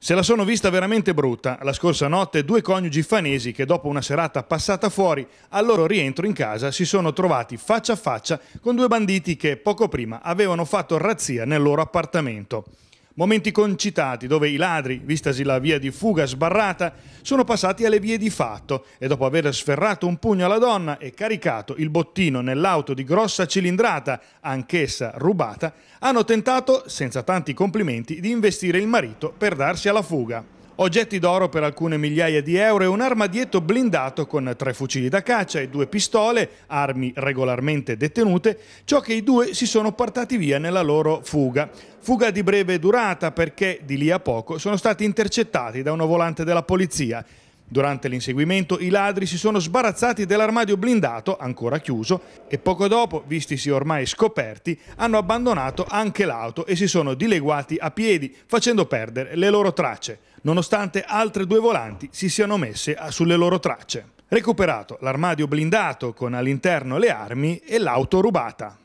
Se la sono vista veramente brutta la scorsa notte due coniugi fanesi che dopo una serata passata fuori al loro rientro in casa si sono trovati faccia a faccia con due banditi che poco prima avevano fatto razzia nel loro appartamento momenti concitati dove i ladri, vistasi la via di fuga sbarrata, sono passati alle vie di fatto e dopo aver sferrato un pugno alla donna e caricato il bottino nell'auto di grossa cilindrata, anch'essa rubata, hanno tentato, senza tanti complimenti, di investire il marito per darsi alla fuga oggetti d'oro per alcune migliaia di euro e un armadietto blindato con tre fucili da caccia e due pistole, armi regolarmente detenute, ciò che i due si sono portati via nella loro fuga. Fuga di breve durata perché di lì a poco sono stati intercettati da uno volante della polizia. Durante l'inseguimento i ladri si sono sbarazzati dell'armadio blindato, ancora chiuso, e poco dopo, vistisi ormai scoperti, hanno abbandonato anche l'auto e si sono dileguati a piedi, facendo perdere le loro tracce, nonostante altre due volanti si siano messe ah, sulle loro tracce. Recuperato l'armadio blindato con all'interno le armi e l'auto rubata.